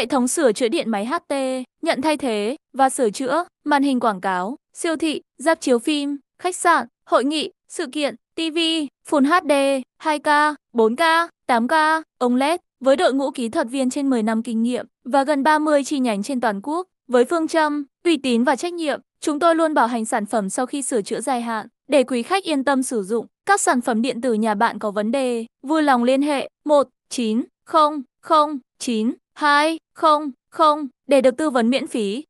hệ thống sửa chữa điện máy HT, nhận thay thế và sửa chữa, màn hình quảng cáo, siêu thị, giáp chiếu phim, khách sạn, hội nghị, sự kiện, TV, Full HD, 2K, 4K, 8K, ống LED với đội ngũ kỹ thuật viên trên 10 năm kinh nghiệm và gần 30 chi nhánh trên toàn quốc. Với phương châm, uy tín và trách nhiệm, chúng tôi luôn bảo hành sản phẩm sau khi sửa chữa dài hạn để quý khách yên tâm sử dụng. Các sản phẩm điện tử nhà bạn có vấn đề, vui lòng liên hệ 1 9 0 0 9 2 0 0 để được tư vấn miễn phí.